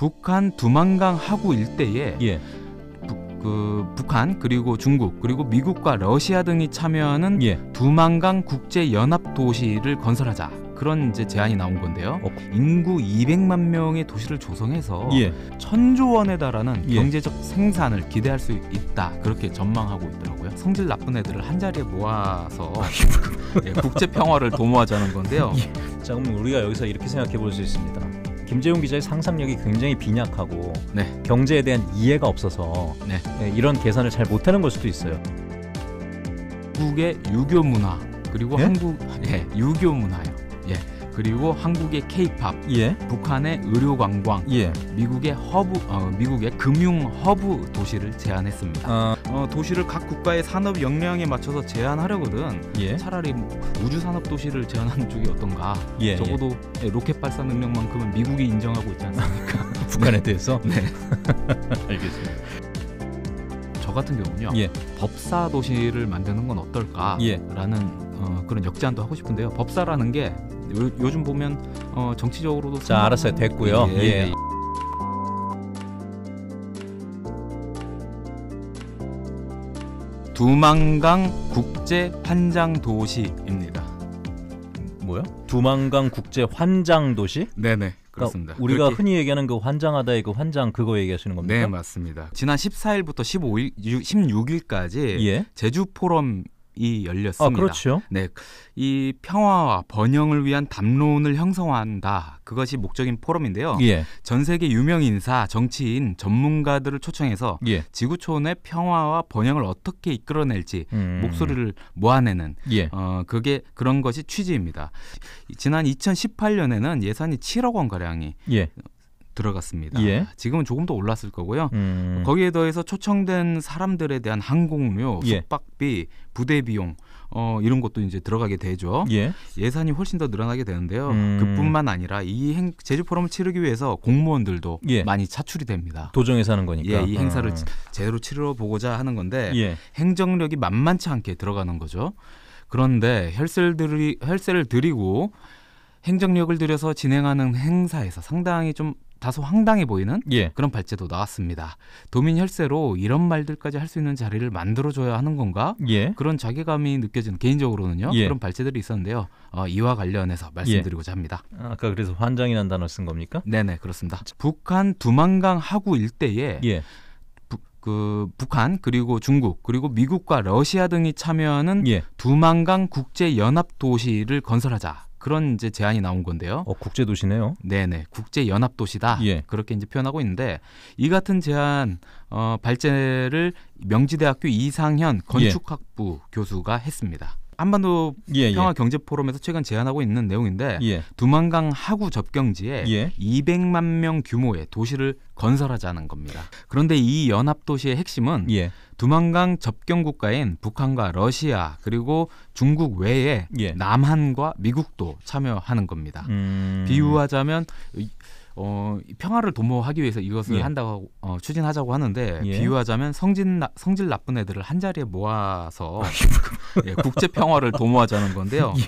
북한 두만강 하구 일대에 예. 그 북한 그리고 중국 그리고 미국과 러시아 등이 참여하는 예. 두만강 국제 연합 도시를 건설하자 그런 이제 제안이 나온 건데요. 어. 인구 200만 명의 도시를 조성해서 예. 천조 원에 달하는 예. 경제적 생산을 기대할 수 있다 그렇게 전망하고 있더라고요. 성질 나쁜 애들을 한 자리에 모아서 뭐 예, 국제 평화를 도모하자는 건데요. 예. 자 그럼 우리가 여기서 이렇게 생각해 볼 수 있습니다. 김재용 기자의 상상력이 굉장히 빈약하고 네. 경제에 대한 이해가 없어서 네. 예, 이런 계산을 잘 못하는 걸 수도 있어요. 한국의 유교 문화 그리고 예? 한국 예, 유교 문화요. 그리고 한국의 케이팝, 예. 북한의 의료 관광, 예. 미국의 허브 어, 미국의 금융 허브 도시를 제안했습니다. 어... 어, 도시를 각 국가의 산업 역량에 맞춰서 제안하려거든. 예. 차라리 뭐 우주 산업 도시를 제안하는 쪽이 어떤가? 예, 예, 적어도 예. 로켓 발사 능력만큼은 미국이 인정하고 있지 않습니까? 북한에 대해서. 네. 알겠습니다. 저 같은 경우는요. 예. 법사 도시를 만드는 건 어떨까라는 예. 어, 그런 역제안도 하고 싶은데요. 법사라는 게 요, 즘 보면 어, 정치적으로도 자 알았어요 됐고요. 예, 예. 예. 두만강 국제 환장 도시입니다. 뭐요? 두만강 국제 환장 도시? 네네. 그러니까 그렇습니다. 그러니까 우리가 흔히 얘기하는 그 환장하다의 그 환장 그거 얘기하시는 겁니까? 네 맞습니다. 지난 14일부터 15일 16일까지 예? 제주 포럼 이 열렸습니다. 아, 그렇죠. 네. 이 평화와 번영을 위한 담론을 형성한다. 그것이 목적인 포럼인데요. 예. 전 세계 유명 인사, 정치인, 전문가들을 초청해서 예. 지구촌의 평화와 번영을 어떻게 이끌어낼지 음. 목소리를 모아내는 예. 어, 그게 그런 것이 취지입니다. 지난 2018년에는 예산이 7억 원 가량이 예. 들어갔습니다. 예. 지금은 조금 더 올랐을 거고요. 음. 거기에 더해서 초청된 사람들에 대한 항공료, 예. 숙박비, 부대 비용 어, 이런 것도 이제 들어가게 되죠. 예. 산이 훨씬 더 늘어나게 되는데요. 음. 그뿐만 아니라 이 행, 제주 포럼을 치르기 위해서 공무원들도 예. 많이 차출이 됩니다. 도정에서 하는 거니까. 예, 이 행사를 음. 제대로 치러 보고자 하는 건데 예. 행정력이 만만치 않게 들어가는 거죠. 그런데 혈세를 들이 혈세를 들이고 행정력을 들여서 진행하는 행사에서 상당히 좀 다소 황당해 보이는 예. 그런 발제도 나왔습니다. 도민 혈세로 이런 말들까지 할 수 있는 자리를 만들어줘야 하는 건가? 예. 그런 자괴감이 느껴지는 개인적으로는요. 예. 그런 발제들이 있었는데요. 어, 이와 관련해서 말씀드리고자 합니다. 예. 아까 그래서 환장이라 단어 쓴 겁니까? 네네 그렇습니다. 북한 두만강 하구 일대에 예. 그 북한 그리고 중국 그리고 미국과 러시아 등이 참여하는 예. 두만강 국제 연합 도시를 건설하자 그런 이제 제안이 나온 건데요. 어, 국제 도시네요. 네네 국제 연합 도시다 예. 그렇게 이제 표현하고 있는데 이 같은 제안 어, 발제를 명지대학교 이상현 건축학부 예. 교수가 했습니다. 한반도 예, 예, 평화 경제 포럼에서 최근 제안하고 있는 내용인데 예. 두만강 하구 접경지에 200만 예. 명 규모의 도시를 건설하자는 겁니다. 그런데 이 연합 도시의 핵심은 예. 두만강 접경 국가인 북한과 러시아 그리고 중국 외에 남한과 미국도 참여하는 겁니다. 음... 비유하자면 어, 평화를 도모하기 위해서 이것을 예. 한다고 어, 추진하자고 하는데 예. 비유하자면 성질 나, 성질 나쁜 애들을 한 자리에 모아서 아, 예, 국제 평화를 도모하자는 건데요. 예.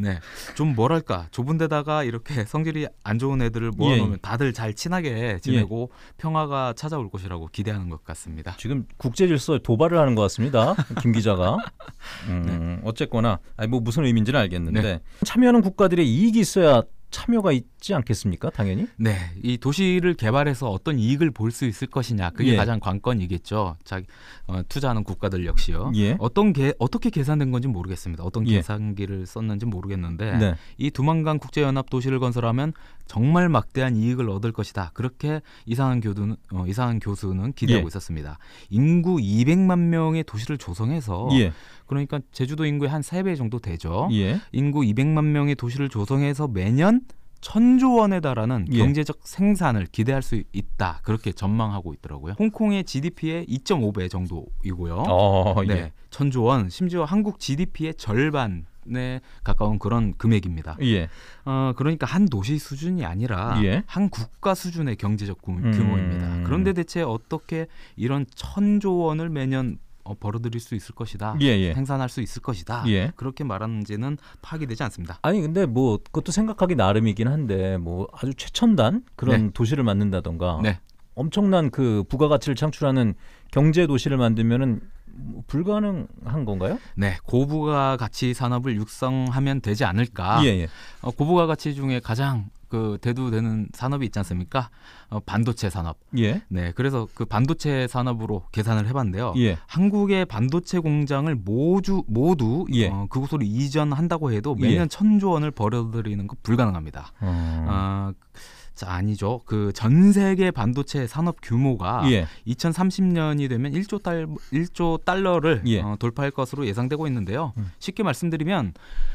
네, 좀 뭐랄까 좁은 데다가 이렇게 성질이 안 좋은 애들을 모아놓으면 예. 다들 잘 친하게 지내고 예. 평화가 찾아올 것이라고 기대하는 것 같습니다. 지금 국제 질서에 도발을 하는 것 같습니다. 김 기자가 음, 네. 어쨌거나 아니 뭐 무슨 의미인지는 알겠는데 네. 참여하는 국가들의 이익이 있어야 참여가 있지 않겠습니까? 당연히. 네, 이 도시를 개발해서 어떤 이익을 볼 수 있을 것이냐 그게 예. 가장 관건이겠죠. 자, 어, 투자하는 국가들 역시요. 예. 어떤 게 어떻게 계산된 건지 모르겠습니다. 어떤 예. 계산기를 썼는지 모르겠는데 네. 이 두만강 국제연합 도시를 건설하면 정말 막대한 이익을 얻을 것이다. 그렇게 이상한 교수는 어, 이상한 교수는 기대하고 예. 있었습니다. 인구 200만 명의 도시를 조성해서 예. 그러니까 제주도 인구의 한 세 배 정도 되죠. 예. 인구 200만 명의 도시를 조성해서 매년 천조 원에 달하는 예. 경제적 생산을 기대할 수 있다 그렇게 전망하고 있더라고요. 홍콩의 GDP의 2.5배 정도이고요. 어, 예. 네, 천조 원 심지어 한국 GDP의 절반. 에 가까운 그런 금액입니다. 예. 어, 그러니까 한 도시 수준이 아니라 예. 한 국가 수준의 경제적 음. 규모입니다. 음... 그런데 대체 어떻게 이런 천조 원을 매년 어, 벌어들일 수 있을 것이다. 예, 예. 생산할 수 있을 것이다. 예. 그렇게 말하는지는 파악이 되지 않습니다. 아니 근데 뭐 그것도 생각하기 나름이긴 한데 뭐 아주 최첨단 그런 네. 도시를 만든다던가 네. 엄청난 그 부가가치를 창출하는 경제 도시를 만들면은 뭐 불가능한 건가요? 네, 고부가 가치 산업을 육성하면 되지 않을까. 예, 예. 어, 고부가 가치 중에 가장 그 대두되는 산업이 있지 않습니까? 어, 반도체 산업. 예. 네. 그래서 그 반도체 산업으로 계산을 해봤는데요. 예. 한국의 반도체 공장을 모두 모두 예. 어, 그곳으로 이전한다고 해도 예. 매년 천조 원을 벌어들이는 거 불가능합니다. 음. 어, 아, 자, 아니죠. 그 전 세계 반도체 산업 규모가 예. 2030년이 되면 1조 달 1조 달러를 예. 어, 돌파할 것으로 예상되고 있는데요. 음. 쉽게 말씀드리면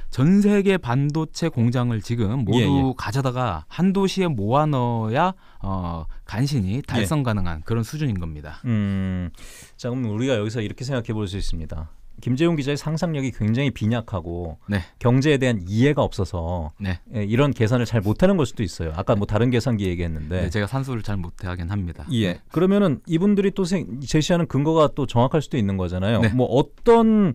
전 세계 반도체 공장을 지금 모두 예예. 예. 가져다가 한 도시에 모아 넣어야 어, 간신히 예. 달성 가능한 예. 그런 수준인 겁니다. 음, 자 그럼 우리가 여기서 이렇게 생각해 볼 수 있습니다. 김재용 기자의 상상력이 굉장히 빈약하고 네. 경제에 대한 이해가 없어서 네. 예, 이런 계산을 잘 못하는 걸 수도 있어요. 아까 뭐 다른 계산기 얘기했는데 네, 제가 산수를 잘 못하긴 합니다. 예. 네. 그러면은 이분들이 또 제시하는 근거가 또 정확할 수도 있는 거잖아요. 네. 뭐 어떤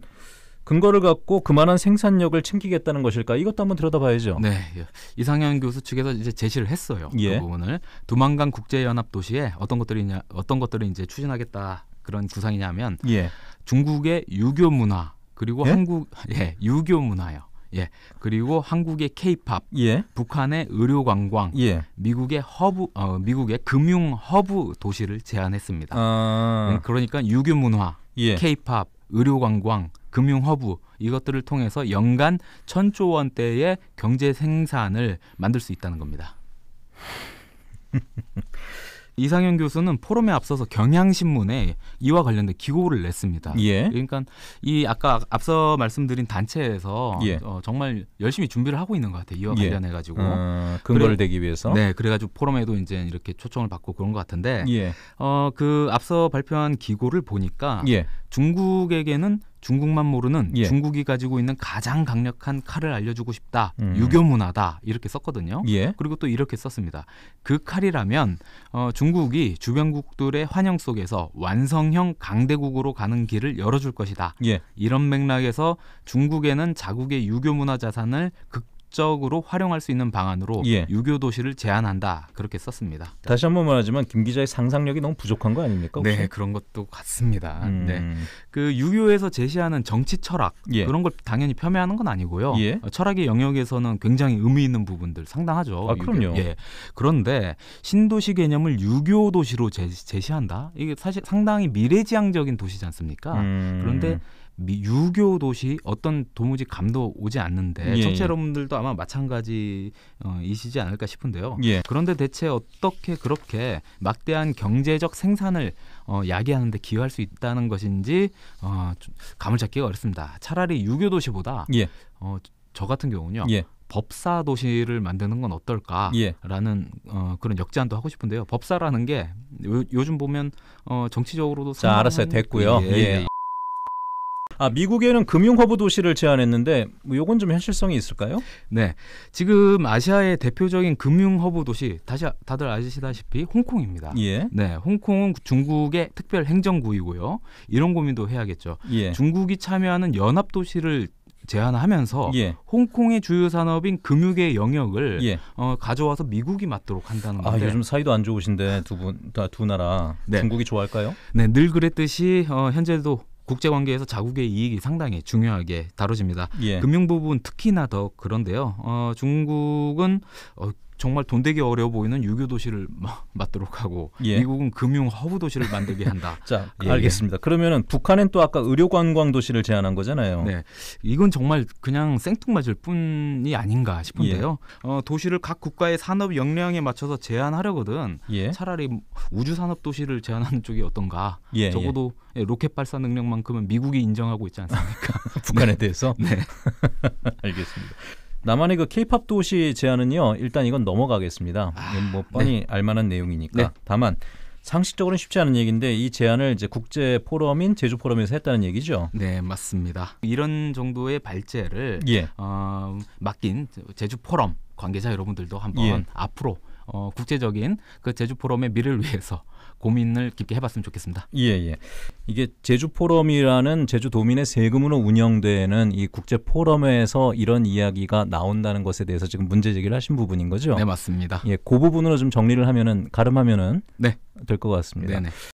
근거를 갖고 그만한 생산력을 챙기겠다는 것일까? 이것도 한번 들여다봐야죠. 네, 예. 이상현 교수 측에서 이제 제시를 했어요. 그 예. 그 부분을 두만강 국제연합 도시에 어떤 것들이 냐 어떤 것들을 이제 추진하겠다 그런 구상이냐면 예. 중국의 유교 문화 그리고 예? 한국 예 유교 문화요. 예 그리고 한국의 케이팝 예. 북한의 의료 관광 예. 미국의 허브 어, 미국의 금융 허브 도시를 제안했습니다 아... 음, 그러니까 유교 문화 케이팝 예. 의료 관광 금융 허브 이것들을 통해서 연간 천조 원대의 경제 생산을 만들 수 있다는 겁니다. 이상현 교수는 포럼에 앞서서 경향신문에 이와 관련된 기고를 냈습니다. 예. 그러니까 이 아까 앞서 말씀드린 단체에서 예. 어, 정말 열심히 준비를 하고 있는 것 같아요. 이와 예. 관련해 가지고 어, 근거를 그래, 대기 위해서. 네, 그래가지고 포럼에도 이제 이렇게 초청을 받고 그런 것 같은데, 예. 어, 그 앞서 발표한 기고를 보니까 예. 중국에게는 중국만 모르는 예. 중국이 가지고 있는 가장 강력한 칼을 알려주고 싶다. 음. 유교 문화다. 이렇게 썼거든요. 예. 그리고 또 이렇게 썼습니다. 그 칼이라면 어, 중국이 주변국들의 환영 속에서 완성형 강대국으로 가는 길을 열어줄 것이다. 예. 이런 맥락에서 중국에는 자국의 유교 문화 자산을 극 적으로 활용할 수 있는 방안으로 예. 유교 도시를 제한한다 그렇게 썼습니다. 다시 한 번 말하지만 김 기자의 상상력이 너무 부족한 거 아닙니까? 혹시? 네 그런 것도 같습니다. 음. 네. 그 유교에서 제시하는 정치 철학 예. 그런 걸 당연히 폄훼하는 건 아니고요. 예. 어, 철학의 영역에서는 굉장히 의미 있는 부분들 상당하죠. 아, 그럼요. 예. 그런데 신도시 개념을 유교 도시로 제시, 한다 이게 사실 상당히 미래지향적인 도시지 않습니까? 음. 그런데 미, 유교 도시 어떤 도무지 감도 오지 않는데 예. 예. 청취자 여러분들도 아마 마찬가지이시지 않을까 싶은데요. 예. 그런데 대체 어떻게 그렇게 막대한 경제적 생산을 어, 야기하는 데 기여할 수 있다는 것인지 어, 감을 잡기가 어렵습니다. 차라리 유교 도시보다 예. 어, 저 같은 경우는요. 예. 법사 도시를 만드는 건 어떨까라는 예. 어, 그런 역제안도 하고 싶은데요. 법사라는 게 요, 즘 보면 어, 정치적으로도 자 알았어요 됐고요. 예. 예. 예. 아, 미국에는 금융 허브 도시를 제안했는데 뭐 요건 좀 현실성이 있을까요? 네. 지금 아시아의 대표적인 금융 허브 도시 다시 다들 아시다시피 홍콩입니다. 예. 네. 홍콩은 중국의 특별 행정구이고요. 이런 고민도 해야겠죠. 예. 중국이 참여하는 연합 도시를 제안하면서 예. 홍콩의 주요 산업인 금융의 영역을 예. 어, 가져와서 미국이 맡도록 한다는 아, 건데. 아, 요즘 사이도 안 좋으신데 두 분 다 두 나라 네. 중국이 좋아할까요? 네, 늘 그랬듯이 어, 현재도 국제관계에서 자국의 이익이 상당히 중요하게 다뤄집니다. 예. 금융 부분 특히나 더 그런데요. 어, 중국은 어, 정말 돈 되기 어려워 보이는 유교 도시를 맞도록 하고 예. 미국은 금융 허브 도시를 만들게 한다. 자, 예. 알겠습니다. 예. 그러면은 북한은 또 아까 의료 관광 도시를 제안한 거잖아요. 네, 이건 정말 그냥 생뚱맞을 뿐이 아닌가 싶은데요. 예. 어, 도시를 각 국가의 산업 역량에 맞춰서 제안하려거든. 예. 차라리 우주 산업 도시를 제안하는 쪽이 어떤가. 예, 적어도 로켓 발사 능력만큼은 미국이 인정하고 있지 않습니까? 북한에 대해서. 네, 알겠습니다. 나만의 그 케이팝 도시 제안은요. 일단 이건 넘어가겠습니다. 아, 뭐 뻔히 네. 알만한 내용이니까. 네. 다만 상식적으로는 쉽지 않은 얘기인데 이 제안을 이제 국제 포럼인 제주 포럼에서 했다는 얘기죠. 네, 맞습니다. 이런 정도의 발제를 예. 어, 맡긴 제주 포럼 관계자 여러분들도 한번 예. 앞으로 어, 국제적인 그 제주 포럼의 미래를 위해서 고민을 깊게 해봤으면 좋겠습니다. 예, 예. 이게 제주 포럼이라는 제주 도민의 세금으로 운영되는 이 국제 포럼에서 이런 이야기가 나온다는 것에 대해서 지금 문제 제기를 하신 부분인 거죠? 네, 맞습니다. 예, 그 부분으로 좀 정리를 하면은 가름하면은 네. 될것 같습니다. 네네.